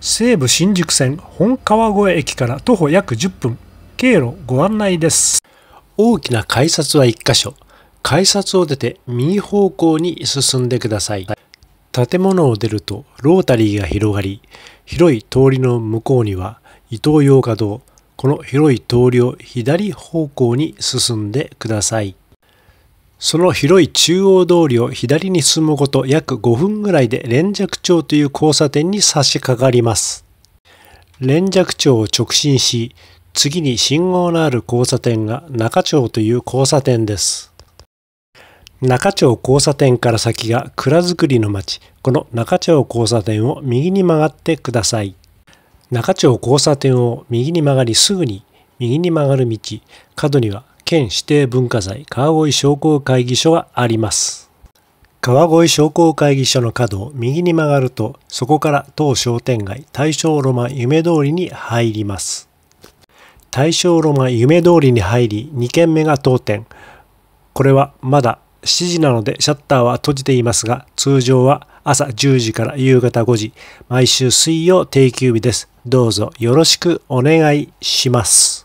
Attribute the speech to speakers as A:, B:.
A: 西武新宿線本川越駅から徒歩約10分経路ご案内です大きな改札は1箇所改札を出て右方向に進んでください建物を出るとロータリーが広がり広い通りの向こうには伊東洋華堂この広い通りを左方向に進んでくださいその広い中央通りを左に進むこと約5分ぐらいで連尺町という交差点に差し掛かります。連尺町を直進し、次に信号のある交差点が中町という交差点です。中町交差点から先が蔵造りの町、この中町交差点を右に曲がってください。中町交差点を右に曲がりすぐに右に曲がる道、角には県指定文化財川越商工会議所があります。川越商工会議所の角を右に曲がると、そこから当商店街大正ロマン夢通りに入ります。大正ロマン夢通りに入り、2軒目が当店。これはまだ7時なのでシャッターは閉じていますが、通常は朝10時から夕方5時、毎週水曜定休日です。どうぞよろしくお願いします。